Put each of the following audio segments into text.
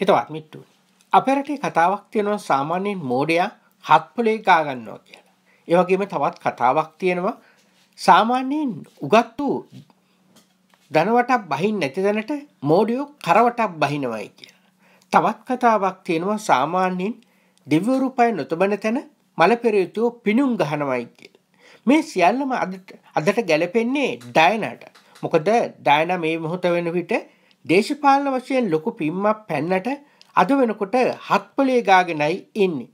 හිතවත් මිට්ටුව. අපරට කතාවක් තියෙනවා සාමාන්‍යයෙන් මෝඩයා හත්පොලේ ගාගන්නවා කියලා. ඒවගේම තවත් කතාවක් තියෙනවා සාමාන්‍යයෙන් උගත් වූ දනවටක් බහින් නැති දැනට මෝඩියෝ කරවටක් බහිනවයි කියලා. තවත් කතාවක් තියෙනවා සාමාන්‍යයෙන් දෙවරුපය නොතබන තැන මලපෙරයුතුෝ පිණුම් ගහනවයි කියල. මේ සියල්ලම අදට ගැලපෙන්නේ ඩයනට මොකද ඩයන මේ මොහොත වෙන විට දේශපාලන වශයෙන් ලොකු පිම්මක් පැන්නට අද වෙනකොට හත්පොලේ ගාගෙනයි ඉන්නේ.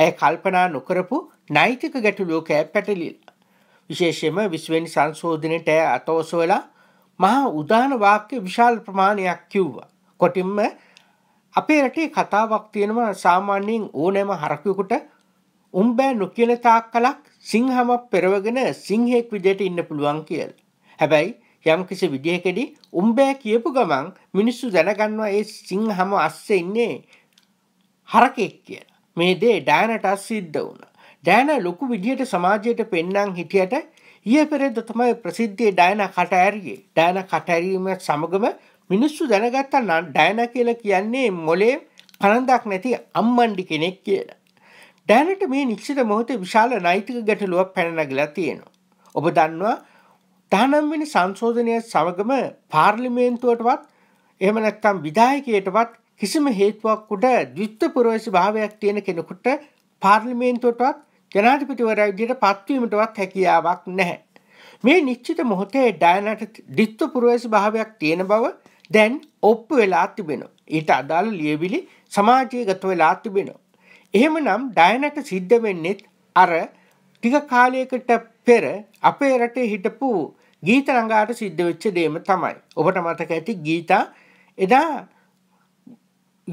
ඇය කල්පනා නොකරපු නෛතික ගැටලෝකෑ පැටලිල්. විශේෂයම විශ්වෙන් සංශෝධනයට ඇය අතෝසවලා මහා උදාන වාක්‍ය විශාල් ප්‍රමාණයක් කිව්වා. කොටින්ම අපේ රටේ කතාවක් තියෙනවා සාමාන්‍යයෙන් ඕනෑම හරකයකුට උම්බෑ නොකියන තාක් කලක් සිංහම පෙරවගෙන සිංහෙක් විදියට ඉන්න පුළුවන් කියල. හැබැයි යම් කිසි විදිහකෙඩි උම්බෑ කියපු ගමන් මිනිස්සු දැනගන්නවා ඒ සිංහම අස්ස ඉන්නේ හරකෙක් කියන. මේ දේ ඩෑනට අස්සිද්ධ වුණ. ඩෑන ලොකු විදිහට සමාජයට පෙන්නම් හිටියට ඒ පෙරෙද තමයි ප්‍රසිද්ධිය ඩයන කටඇරගේ ඩෑන කටැරීම සමගම මිනිස්සු දැනගත්තා නම් ඩෑන කියලා කියන්නේ මොලේ පනන්දක් නැති අම්මන්ඩි කෙනෙක් කියලා. ඩෑනට මේ නික්ෂිත මොහොතේ විශාල නෛතික ගැටලුවක් පැනනගලා තියෙනවා. ඔබ දන්නවා දහනම්වෙනි සංශෝධනය සමගම පාර්ලිමේන්තුවටවත් එම නැත්තම් විදායකයටවත් කිසිම හේතුවක් උඩ දවිත්ත පුරවශ භාවයක් තියෙන කෙනෙකුට පාර්ලිමේන්තුවටත් ජනාධිපතිවරයි විදියට පත්වීමටවත් හැකියාවක් නැහැ. මේ නිශ්චිත මොහොතේ ඩයනට දිත්ව පුරවශ භාවයක් තියෙන බව දැන් ඔප්පු වෙලා තිබෙන. ඊට අදාළ ලියවිලි සමාජය ගත වෙලා තිබෙන. එහෙම නම් ඩයනට සිද්ධ වෙන්නෙත් අර ටික කාලයකට පෙර අපේ රටේ හිටපු ගීත ළඟාට සිද්ධ වෙච්ච දෙයම තමයි. ඔබට මතක ඇති ගීතා එදා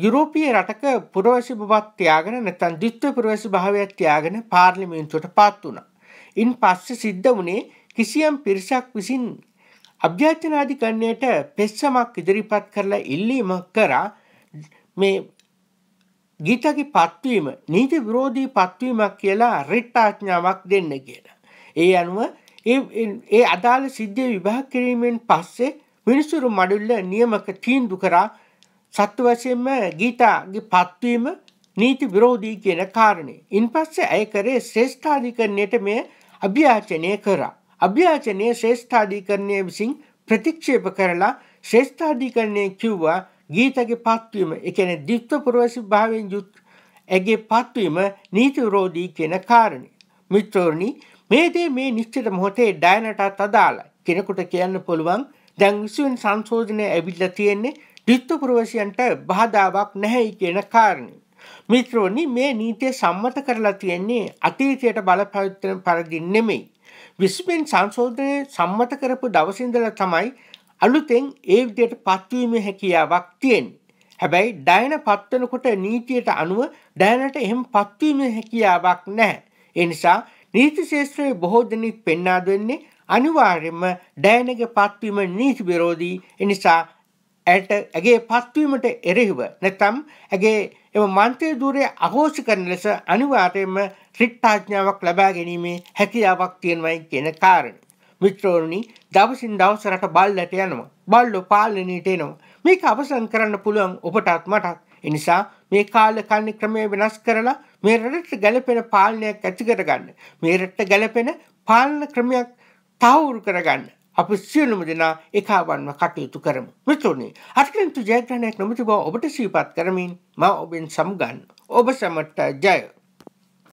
යුරෝපීය රටක පුරවැසි බවත් තියාගෙන නැත්නම් ද්විත්ව පුරවැසි භාවයක් තියාගෙන පාර්ලිමේන්තුවට පත් වුණා. ඉන් පස්සේ සිද්ධ වුණේ කිසියම් පිරිසක් විසින් අභ්‍යාචනාධිකරණයට පෙස්සමක් ඉදිරිපත් කරලා ඉල්ලීම කරා මේ ගීතගේ පත්වීම නීති විරෝධී පත්වීමක් කියලා රිට්ටාඥාවක් දෙන්න කියලා. ඒ අනුව ඒ අදාළ සිද්ධිය විභාග කිරීමෙන් පස්සේ මිනිසුරු මඩුල්ල නියමක තීන්දු කරා සත්තු වශයෙන්ම ගීතාගේ පත්වීම නීති විරෝධී කියන කාරණය. ඉන් පස්සේ ඇය කරේ ශ්‍රේෂ්ඨාධිකරණයට මේ අභ්‍යාචනය කරා. අභ්‍යාචනය ශ්‍රේෂ්ඨාධිකරණය විසින් ප්‍රතික්ෂේප කරලා ශ්‍රේෂ්ඨාධිකරණය කිව්වා ගීතගේ පත්වීම එකන දිත්ව පුරවසි භාවෙන් යුත් ඇගේ පත්වීම නීති විරෝධී කියන කාරණය. මිත්‍රෝණී මේ දේ මේ නිශ්චිත මොහොතේ ඩයනටත් අදාළ කෙනෙකුට කියන්න පුළුවන් දැන් විසුවෙන් සංශෝධනය ඇවිල්ල තියෙන්නේ ඩිත්තුපුරවසියන්ට බාධාවක් නැහැයි කියන කාරණය. මිත්‍රෝනි මේ නීතිය සම්මත කරලා තියෙන්නේ අතීතයට බලපවිත්‍රන පරදි නෙමෙයි. විස්මෙන් සංශෝධනය සම්මත කරපු දවසින්දල තමයි අලුතෙන් ඒ විදියට පත්වීම හැකියාවක් තියෙන්. හැබැයි ඩයන පත්වනකොට නීතියට අනුව ඩයනට එහෙම පත්වීම හැකියාවක් නැහැ. එනිසා නීති ශේෂත්‍රයේ බොහෝ දෙනෙක් පෙන්වා දෙන්නේ අනිවාර්යයෙන්ම ඩයනගේ පත්වීම නීති විරෝධී එනිසා ඇයට ඇගේ පත්වීමට එරෙහිව නැතම් ඇගේ එම මන්ත්‍රය දූරය අහෝසි කරන ලෙස අනිවාර්යයෙන්ම ත්‍රිට්ඨාඥාවක් ලබා ගැනීමේ හැකියාවක් තියෙනවයි කියන කාරණ. මිත්‍රෝණි දවසින් දවස රට බල්ලට යනවා. බල්ලෝ පාලනයට එනවා. මේක අවසන් කරන්න පුළුවන් ඔබටත් මටත්. එනිසා මේ කාල කන්න ක්‍රමය වෙනස් කරලා මේ රටට ගැලපෙන පාලනයක් ඇති කරගන්න. මේ රටට ගැලපෙන පාලන ක්‍රමයක් තවුරු කරගන්න. අපි සියලුම දෙනා එකවන්ව කටයුතු කරමු. මිතුරනි, අත්කන්තු ජයග්‍රහණයක් නොමැති බව ඔබට සිහිපත් කරමින් මා ඔබෙන් සමුගන්න. ඔබ සැමට ජය.